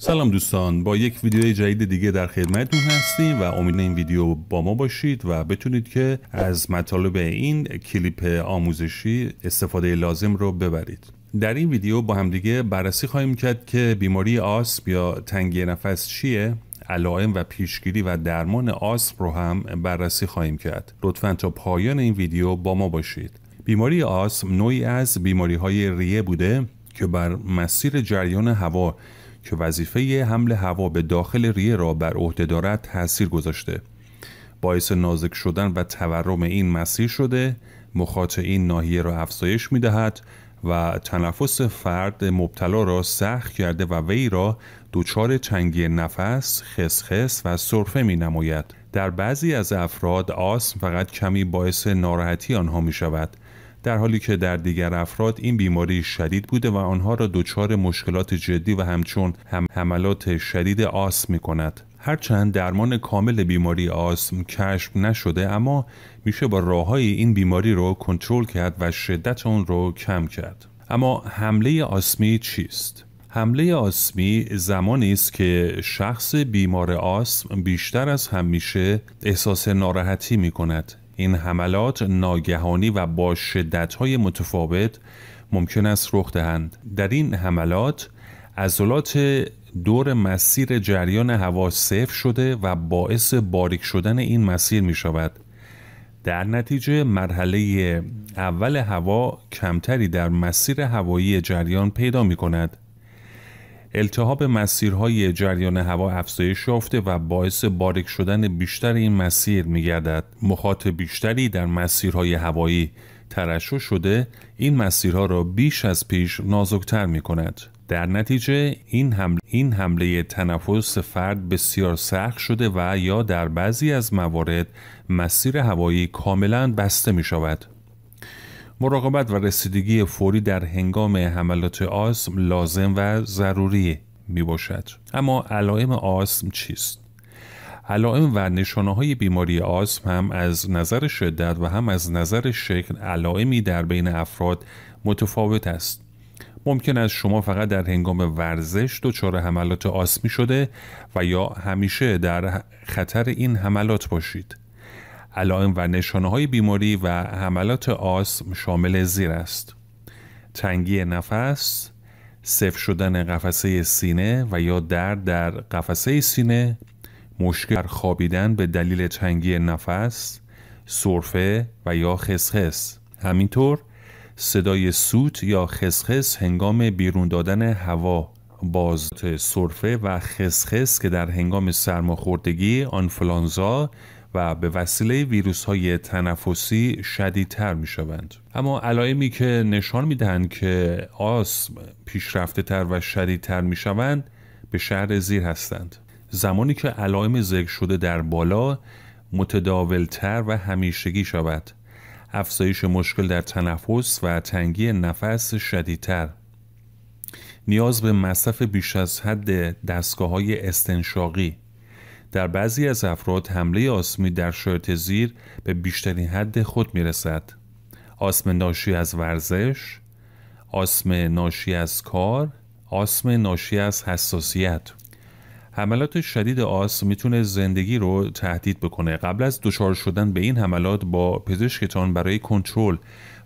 سلام دوستان با یک ویدیو جدید دیگه در خدمتتون هستیم و امید این ویدیو با ما باشید و بتونید که از مطالب این کلیپ آموزشی استفاده لازم رو ببرید در این ویدیو با همدیگه بررسی خواهیم کرد که بیماری آسم یا تنگی نفس چیه علائم و پیشگیری و درمان آسم رو هم بررسی خواهیم کرد لطفا تا پایان این ویدیو با ما باشید بیماری آسم نوعی از بیماری های ریه بوده که بر مسیر جریان هوا که وظیفه حمل هوا به داخل ریه را بر عهده دارد تاثیر گذاشته باعث نازک شدن و تورم این مسیر شده مخاط این ناحیه را افزایش می دهد و تنفس فرد مبتلا را سخت کرده و وی را دچار چنگی نفس، خسخس و سرفه می نماید. در بعضی از افراد آسم فقط کمی باعث ناراحتی آنها می شود در حالی که در دیگر افراد این بیماری شدید بوده و آنها را دچار مشکلات جدی و همچون هم حملات شدید آسم می کند. هرچند درمان کامل بیماری آسم کشف نشده اما میشه با راههای این بیماری رو کنترل کرد و شدت اون رو کم کرد اما حمله آسمی چیست حمله آسمی زمانی است که شخص بیمار آسم بیشتر از همیشه احساس ناراحتی می کند این حملات ناگهانی و با شدت های متفاوت ممکن است رخ دهند در این حملات عضلات دور مسیر جریان هوا صفر شده و باعث باریک شدن این مسیر می شود در نتیجه مرحله اول هوا کمتری در مسیر هوایی جریان پیدا می کند التهاب مسیرهای جریان هوا افزایش یافته و باعث باریک شدن بیشتر این مسیر می گردد مخاط بیشتری در مسیرهای هوایی ترشح شده این مسیرها را بیش از پیش نازکتر می کند در نتیجه این حمله, این حمله تنفس فرد بسیار سخت شده و یا در بعضی از موارد مسیر هوایی کاملا بسته می شود. مراقبت و رسیدگی فوری در هنگام حملات آسم لازم و ضروری می باشد. اما علائم آسم چیست؟ علائم و نشانه های بیماری آسم هم از نظر شدت و هم از نظر شکل علائمی در بین افراد متفاوت است. ممکن است شما فقط در هنگام ورزش دچار حملات آسمی شده و یا همیشه در خطر این حملات باشید. علائم و نشانه های بیماری و حملات آسم شامل زیر است. تنگی نفس، صف شدن قفسه سینه و یا درد در قفسه سینه، مشکل خوابیدن به دلیل تنگی نفس، سرفه و یا خسخس. همینطور صدای سوت یا خسخس هنگام بیرون دادن هوا باز سرفه و خسخس که در هنگام سرماخوردگی آنفلانزا و به وسیله ویروس های تنفسی شدیدتر می شوند. اما علائمی که نشان می دهند که آسم پیشرفته تر و شدیدتر می شوند به شهر زیر هستند. زمانی که علائم ذکر شده در بالا متداولتر و همیشگی شود افزایش مشکل در تنفس و تنگی نفس شدیدتر نیاز به مصرف بیش از حد دستگاه های استنشاقی در بعضی از افراد حمله آسمی در شرط زیر به بیشترین حد خود می رسد. آسم ناشی از ورزش، آسم ناشی از کار، آسم ناشی از حساسیت. حملات شدید آس میتونه زندگی رو تهدید بکنه قبل از دچار شدن به این حملات با پزشکتان برای کنترل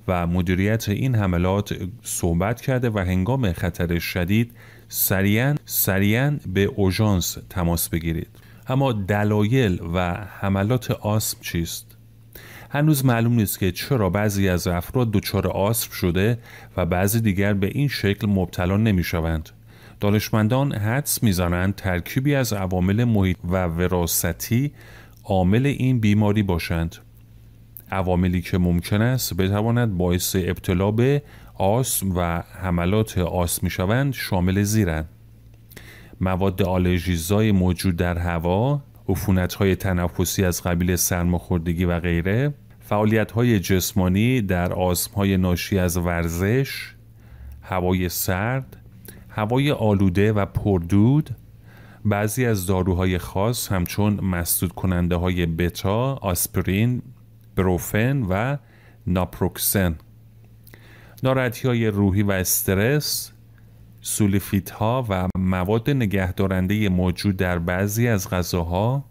و مدیریت این حملات صحبت کرده و هنگام خطر شدید سریعا سریعا به اوژانس تماس بگیرید اما دلایل و حملات آسم چیست هنوز معلوم نیست که چرا بعضی از افراد دچار آسم شده و بعضی دیگر به این شکل مبتلا نمیشوند. دانشمندان حدس میزنند ترکیبی از عوامل محیط و وراستی عامل این بیماری باشند عواملی که ممکن است بتواند باعث ابتلا به آسم و حملات می شوند شامل زیرند مواد آلرژیزای موجود در هوا های تنفسی از قبیل سرماخوردگی و غیره های جسمانی در های ناشی از ورزش هوای سرد هوای آلوده و پردود بعضی از داروهای خاص همچون مسدود کننده های بتا، آسپرین، بروفن و ناپروکسن ناراحتی های روحی و استرس سولیفیت ها و مواد نگهدارنده موجود در بعضی از غذاها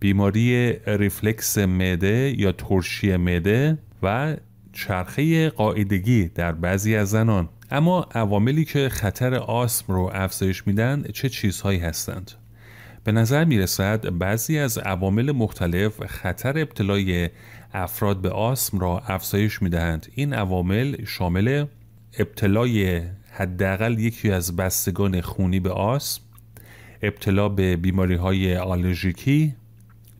بیماری ریفلکس مده یا ترشی مده و چرخه قاعدگی در بعضی از زنان اما عواملی که خطر آسم رو افزایش میدن چه چیزهایی هستند؟ به نظر میرسد بعضی از عوامل مختلف خطر ابتلای افراد به آسم را افزایش میدهند این عوامل شامل ابتلای حداقل یکی از بستگان خونی به آسم، ابتلا به بیماری های آلرژیکی،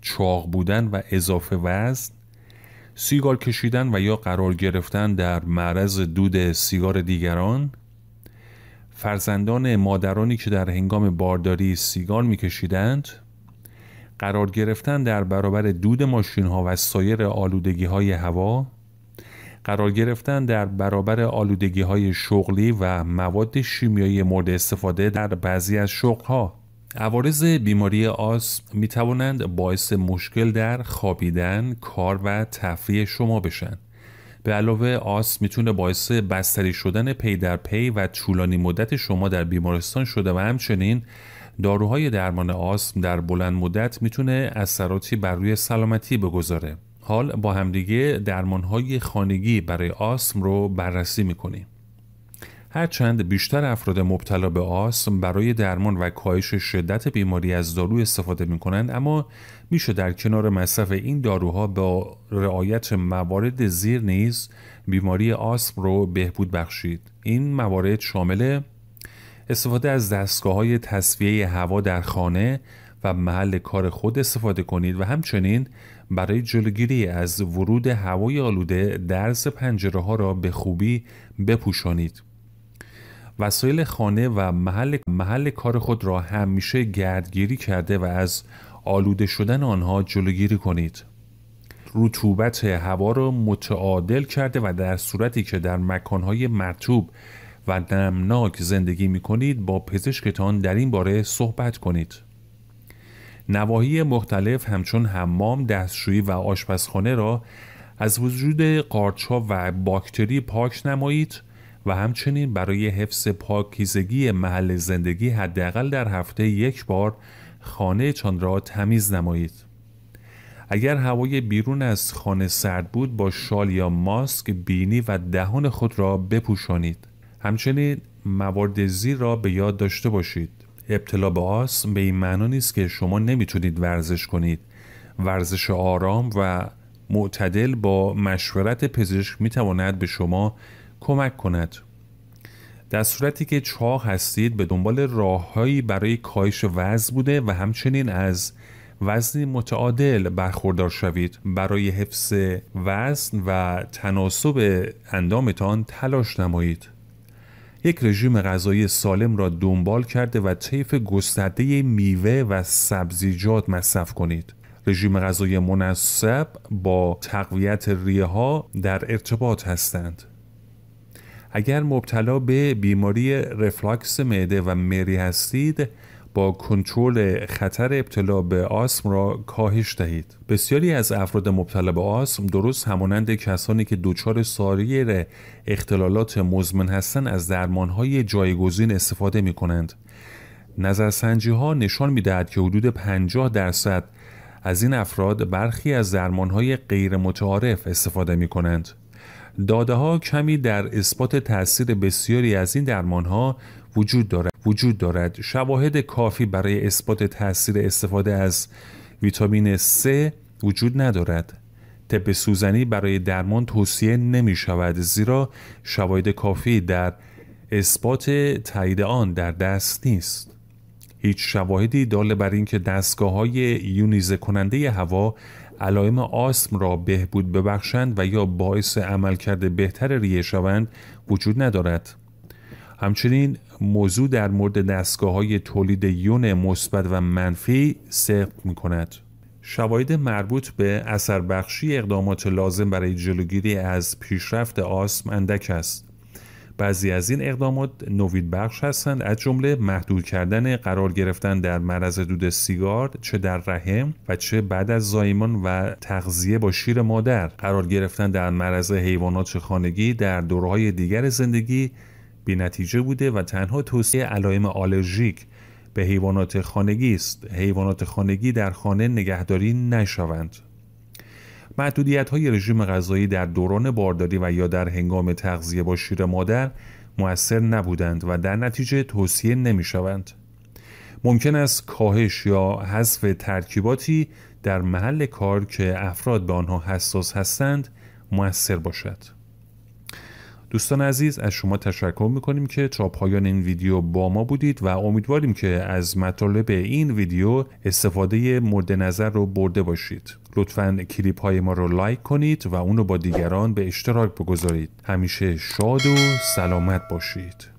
چاق بودن و اضافه وزن، سیگار کشیدن و یا قرار گرفتن در معرض دود سیگار دیگران فرزندان مادرانی که در هنگام بارداری سیگار میکشیدند قرار گرفتن در برابر دود ماشین ها و سایر آلودگی های هوا قرار گرفتن در برابر آلودگی های شغلی و مواد شیمیایی مورد استفاده در بعضی از شغل ها عوارض بیماری آس می توانند باعث مشکل در خوابیدن، کار و تفریح شما بشن. به علاوه آس میتونه باعث بستری شدن پی در پی و طولانی مدت شما در بیمارستان شده و همچنین داروهای درمان آسم در بلند مدت میتونه اثراتی بر روی سلامتی بگذاره. حال با همدیگه درمانهای خانگی برای آسم رو بررسی میکنیم. هرچند بیشتر افراد مبتلا به آسم برای درمان و کاهش شدت بیماری از دارو استفاده می کنند اما میشه در کنار مصرف این داروها با رعایت موارد زیر نیز بیماری آسم رو بهبود بخشید این موارد شامل استفاده از دستگاه های تصفیه هوا در خانه و محل کار خود استفاده کنید و همچنین برای جلوگیری از ورود هوای آلوده درز پنجره ها را به خوبی بپوشانید وسایل خانه و محل, محل کار خود را همیشه گردگیری کرده و از آلوده شدن آنها جلوگیری کنید. رطوبت هوا را متعادل کرده و در صورتی که در مکانهای مرتوب و نمناک زندگی می کنید با پزشکتان در این باره صحبت کنید. نواحی مختلف همچون حمام، دستشویی و آشپزخانه را از وجود قارچها و باکتری پاک نمایید و همچنین برای حفظ پاکیزگی محل زندگی حداقل در هفته یک بار خانهتان را تمیز نمایید. اگر هوای بیرون از خانه سرد بود با شال یا ماسک بینی و دهان خود را بپوشانید. همچنین موارد زیر را به یاد داشته باشید. ابتلا به آسم به این معنا نیست که شما نمیتونید ورزش کنید. ورزش آرام و معتدل با مشورت پزشک میتواند به شما کمک کند در صورتی که چاق هستید به دنبال راههایی برای کاهش وزن بوده و همچنین از وزنی متعادل برخوردار شوید برای حفظ وزن و تناسب اندامتان تلاش نمایید یک رژیم غذایی سالم را دنبال کرده و طیف گسترده میوه و سبزیجات مصرف کنید رژیم غذایی مناسب با تقویت ریه ها در ارتباط هستند اگر مبتلا به بیماری رفلاکس معده و مری هستید با کنترل خطر ابتلا به آسم را کاهش دهید بسیاری از افراد مبتلا به آسم درست همانند کسانی که دچار سایر اختلالات مزمن هستند از درمانهای جایگزین استفاده می کنند نظرسنجی ها نشان می دهد که حدود 50 درصد از این افراد برخی از درمانهای غیر متعارف استفاده می کنند داده ها کمی در اثبات تاثیر بسیاری از این درمان ها وجود دارد وجود دارد شواهد کافی برای اثبات تاثیر استفاده از ویتامین C وجود ندارد تب سوزنی برای درمان توصیه نمی شود زیرا شواهد کافی در اثبات تایید آن در دست نیست هیچ شواهدی داله بر اینکه دستگاه های یونیزه کننده هوا علائم آسم را بهبود ببخشند و یا باعث عملکرد بهتر ریه شوند وجود ندارد همچنین موضوع در مورد دستگاه های تولید یون مثبت و منفی صدق می کند. شواهد مربوط به اثر بخشی اقدامات لازم برای جلوگیری از پیشرفت آسم اندک است. بعضی از این اقدامات نوید بخش هستند از جمله محدود کردن قرار گرفتن در معرض دود سیگار چه در رحم و چه بعد از زایمان و تغذیه با شیر مادر قرار گرفتن در معرض حیوانات خانگی در دورهای دیگر زندگی بی نتیجه بوده و تنها توصیه علائم آلرژیک به حیوانات خانگی است حیوانات خانگی در خانه نگهداری نشوند محدودیت های رژیم غذایی در دوران بارداری و یا در هنگام تغذیه با شیر مادر موثر نبودند و در نتیجه توصیه نمی شوند. ممکن است کاهش یا حذف ترکیباتی در محل کار که افراد به آنها حساس هستند موثر باشد. دوستان عزیز از شما تشکر میکنیم که تا پایان این ویدیو با ما بودید و امیدواریم که از مطالب این ویدیو استفاده مورد نظر رو برده باشید لطفا کلیپ های ما رو لایک کنید و اون رو با دیگران به اشتراک بگذارید همیشه شاد و سلامت باشید